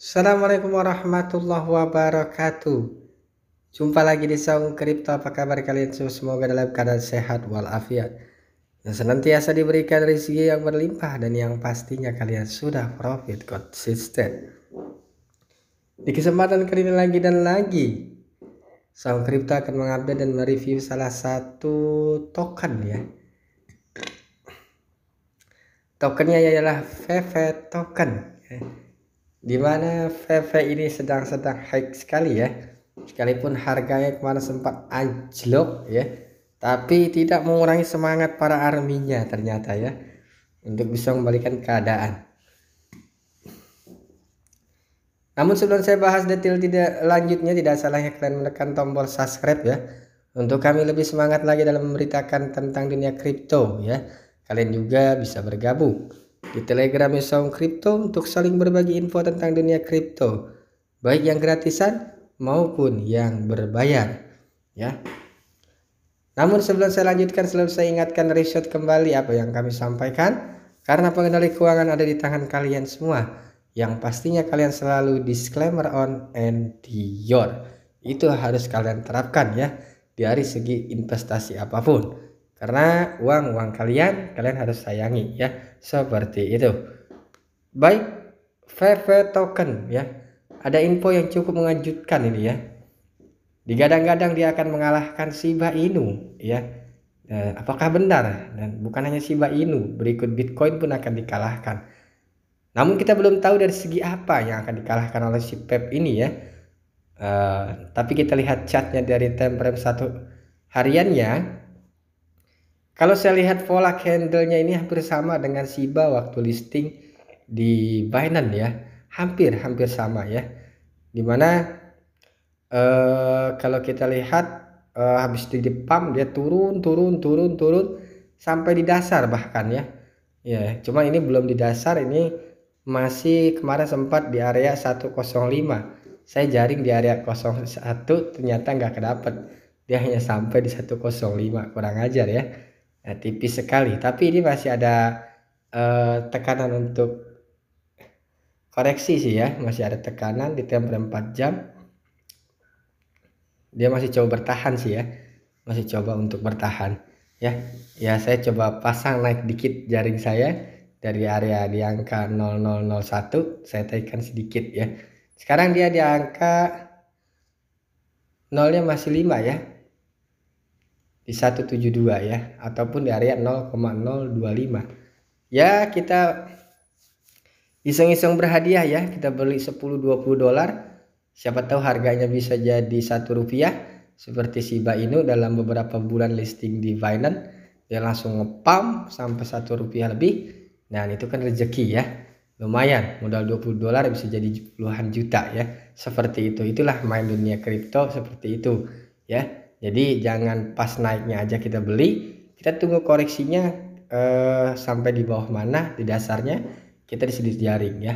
Assalamualaikum warahmatullahi wabarakatuh. Jumpa lagi di Saung Kripto. Apa kabar kalian semua? Semoga dalam keadaan sehat walafiat. Dan senantiasa diberikan rezeki yang berlimpah dan yang pastinya kalian sudah profit konsisten. Di kesempatan kali ini lagi dan lagi, Saung Kripto akan mengupdate dan mereview salah satu token ya. Tokennya ialah VV token di mana VV ini sedang-sedang high sekali ya sekalipun harganya kemarin sempat anjlok ya tapi tidak mengurangi semangat para arminya ternyata ya untuk bisa membalikan keadaan namun sebelum saya bahas detail tidak lanjutnya tidak salahnya kalian menekan tombol subscribe ya untuk kami lebih semangat lagi dalam memberitakan tentang dunia kripto ya kalian juga bisa bergabung di Telegram Sound Crypto untuk saling berbagi info tentang dunia kripto, baik yang gratisan maupun yang berbayar. Ya. Namun sebelum saya lanjutkan selalu saya ingatkan riset kembali apa yang kami sampaikan karena pengendali keuangan ada di tangan kalian semua yang pastinya kalian selalu disclaimer on and your. Itu harus kalian terapkan ya dari segi investasi apapun. Karena uang-uang kalian, kalian harus sayangi ya. Seperti itu. Baik, VV token ya. Ada info yang cukup mengejutkan ini ya. Digadang-gadang dia akan mengalahkan Shiba Inu ya. Nah, apakah benar? Dan bukan hanya Shiba Inu, berikut Bitcoin pun akan dikalahkan. Namun kita belum tahu dari segi apa yang akan dikalahkan oleh si Pep ini ya. Uh, tapi kita lihat chatnya dari time frame satu ya. Kalau saya lihat pola candlenya ini hampir sama dengan Shiba waktu listing di Binance ya. Hampir hampir sama ya. Dimana eh, kalau kita lihat eh, habis di pump dia turun turun turun turun sampai di dasar bahkan ya. Ya, cuma ini belum di dasar ini masih kemarin sempat di area 105. Saya jaring di area 01 ternyata nggak kedapet. Dia hanya sampai di 105 kurang ajar ya ya, tipis sekali tapi ini masih ada eh, tekanan untuk koreksi sih ya masih ada tekanan di tempat 4 jam dia masih coba bertahan sih ya masih coba untuk bertahan ya ya saya coba pasang naik dikit jaring saya dari area di angka 0001 saya tekan sedikit ya sekarang dia di angka nolnya masih 5 ya di 172 ya ataupun di area 0,025 ya kita iseng-iseng berhadiah ya kita beli 10-20 dolar siapa tahu harganya bisa jadi satu rupiah seperti Shiba Inu dalam beberapa bulan listing di Binance dia langsung ngepam sampai satu rupiah lebih nah itu kan rezeki ya lumayan modal 20 dolar bisa jadi puluhan juta ya seperti itu itulah main dunia kripto seperti itu ya jadi jangan pas naiknya aja kita beli, kita tunggu koreksinya eh, sampai di bawah mana di dasarnya kita di jaring ya.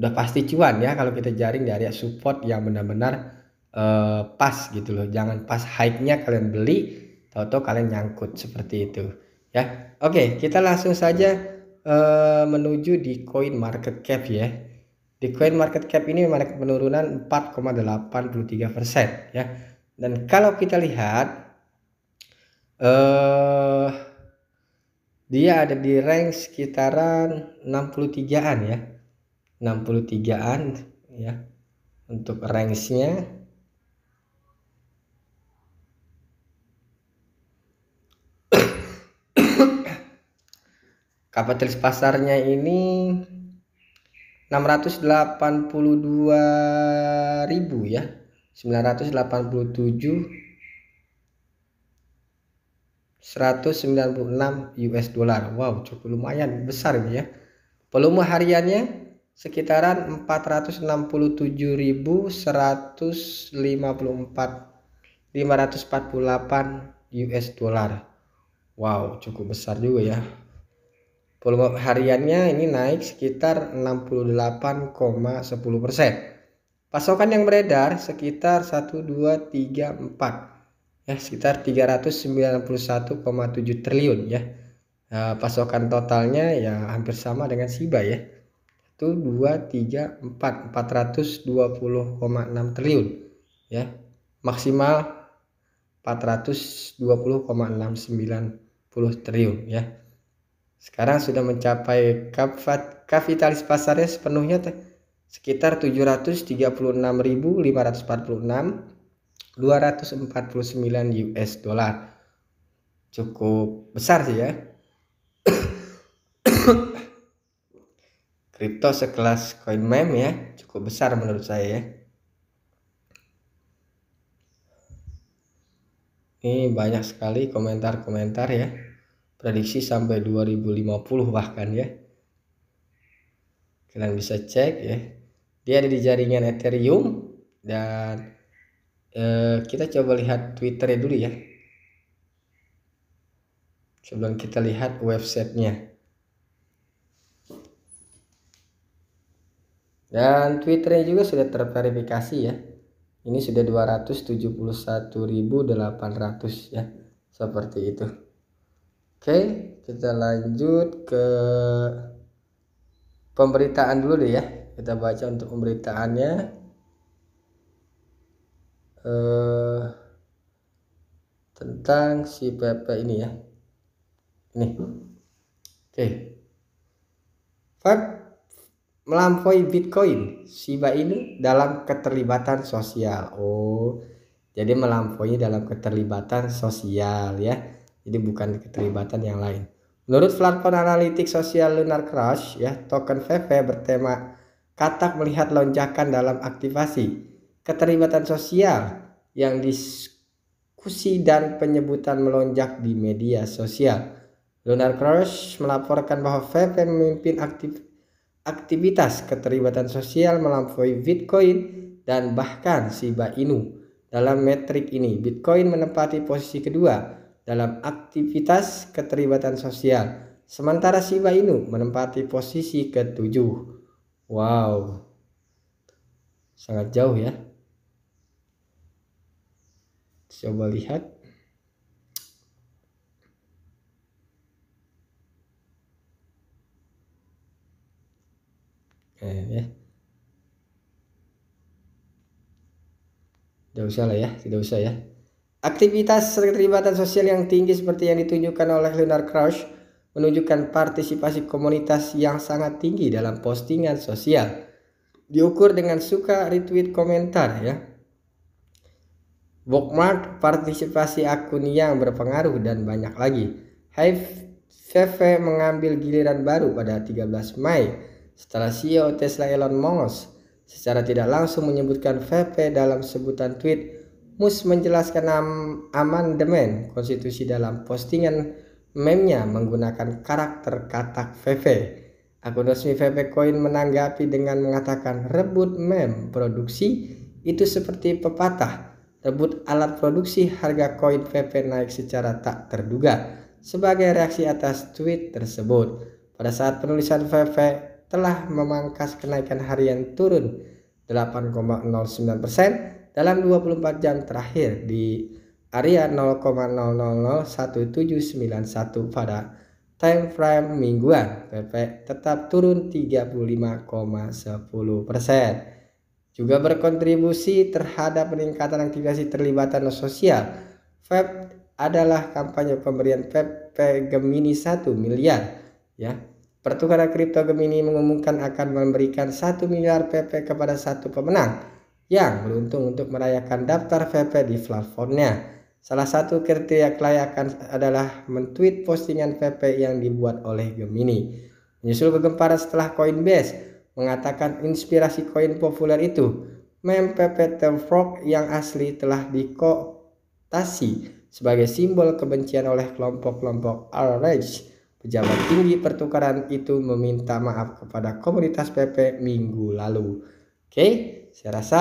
Udah pasti cuan ya kalau kita jaring di area support yang benar-benar eh, pas gitu loh. Jangan pas high-nya kalian beli, tahu-tahu kalian nyangkut seperti itu ya. Oke, kita langsung saja eh, menuju di coin market cap ya. Di coin market cap ini market penurunan 4,83% ya dan kalau kita lihat eh dia ada di rank sekitaran 63-an ya. 63-an ya untuk range-nya. kapitalis pasarnya ini 682.000 ribu ya 987 196 US dollar. Wow, cukup lumayan besar ini ya. Volume hariannya sekitaran 467.154 548 US dollar. Wow, cukup besar juga ya. Volume hariannya ini naik sekitar 68,10 persen Pasokan yang beredar sekitar 1, 2, 3, 4 ya sekitar 391,7 triliun ya. Nah, pasokan totalnya ya hampir sama dengan Siba ya. 1, 2, 3, 4, 420,6 triliun ya. Maksimal 420,690 triliun ya. Sekarang sudah mencapai kapitalis pasarnya sepenuhnya teh sekitar 736.546 249 US dollar cukup besar sih ya kripto sekelas coin mem ya cukup besar menurut saya ya ini banyak sekali komentar-komentar ya prediksi sampai 2050 bahkan ya kalian bisa cek ya dia ada di jaringan Ethereum dan eh, kita coba lihat Twitternya dulu ya sebelum kita lihat websitenya dan Twitternya juga sudah terverifikasi ya ini sudah 271.800 ya seperti itu oke kita lanjut ke pemberitaan dulu deh ya kita baca untuk pemberitaannya eh, tentang si PP ini ya ini oke okay. Fak melampaui Bitcoin Shiba ini dalam keterlibatan sosial oh jadi melampaui dalam keterlibatan sosial ya jadi bukan keterlibatan yang lain menurut platform analitik sosial Lunar Crash ya token VV bertema Katak melihat lonjakan dalam aktivasi, keterlibatan sosial yang diskusi dan penyebutan melonjak di media sosial. Lunar Crush melaporkan bahwa VP memimpin aktif, aktivitas keterlibatan sosial melampaui Bitcoin dan bahkan Shiba Inu. Dalam metrik ini, Bitcoin menempati posisi kedua dalam aktivitas keterlibatan sosial, sementara Shiba Inu menempati posisi ketujuh. Wow. Sangat jauh ya. Coba lihat. Eh, ya. Tidak usah lah ya, tidak usah ya. Aktivitas keterlibatan sosial yang tinggi seperti yang ditunjukkan oleh Leonard Krauss menunjukkan partisipasi komunitas yang sangat tinggi dalam postingan sosial. Diukur dengan suka, retweet, komentar ya. Bookmark, partisipasi akun yang berpengaruh dan banyak lagi. Hive VV mengambil giliran baru pada 13 Mei setelah CEO Tesla Elon Musk secara tidak langsung menyebutkan VP dalam sebutan tweet Musk menjelaskan amandemen konstitusi dalam postingan memnya menggunakan karakter katak VV. Akun resmi VV Coin menanggapi dengan mengatakan rebut mem produksi itu seperti pepatah. Rebut alat produksi harga koin VV naik secara tak terduga sebagai reaksi atas tweet tersebut. Pada saat penulisan VV telah memangkas kenaikan harian turun 8,09% dalam 24 jam terakhir di area 0,0001791 pada time frame mingguan PP tetap turun 35,10%. persen. Juga berkontribusi terhadap peningkatan aktivasi terlibatan sosial. FEB adalah kampanye pemberian PP e Gemini 1 miliar ya. Pertukaran kripto Gemini mengumumkan akan memberikan 1 miliar PP kepada satu pemenang yang beruntung untuk merayakan daftar PP e di platformnya. Salah satu kriteria kelayakan adalah mentweet postingan PP yang dibuat oleh Gemini. Menyusul kegemparan setelah Coinbase mengatakan inspirasi koin populer itu, mem PP the Frog yang asli telah dikotasi sebagai simbol kebencian oleh kelompok-kelompok Arrange. Pejabat tinggi pertukaran itu meminta maaf kepada komunitas PP minggu lalu. Oke, saya rasa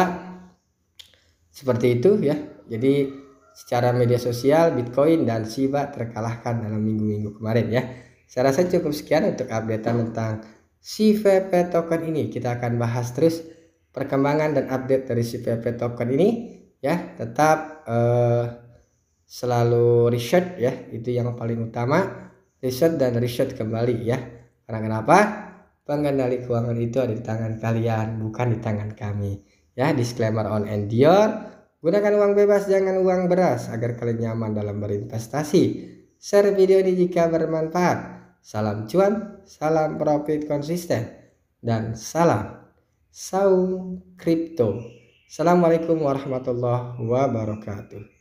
seperti itu ya. Jadi secara media sosial Bitcoin dan Shiba terkalahkan dalam minggu-minggu kemarin ya. Saya rasa cukup sekian untuk update tentang CVP token ini. Kita akan bahas terus perkembangan dan update dari CVP token ini ya. Tetap eh, selalu research ya, itu yang paling utama. Research dan research kembali ya. Karena kenapa? Pengendali keuangan itu ada di tangan kalian, bukan di tangan kami. Ya, disclaimer on and your Gunakan uang bebas, jangan uang beras agar kalian nyaman dalam berinvestasi. Share video ini jika bermanfaat. Salam cuan, salam profit konsisten, dan salam saung kripto. Assalamualaikum warahmatullahi wabarakatuh.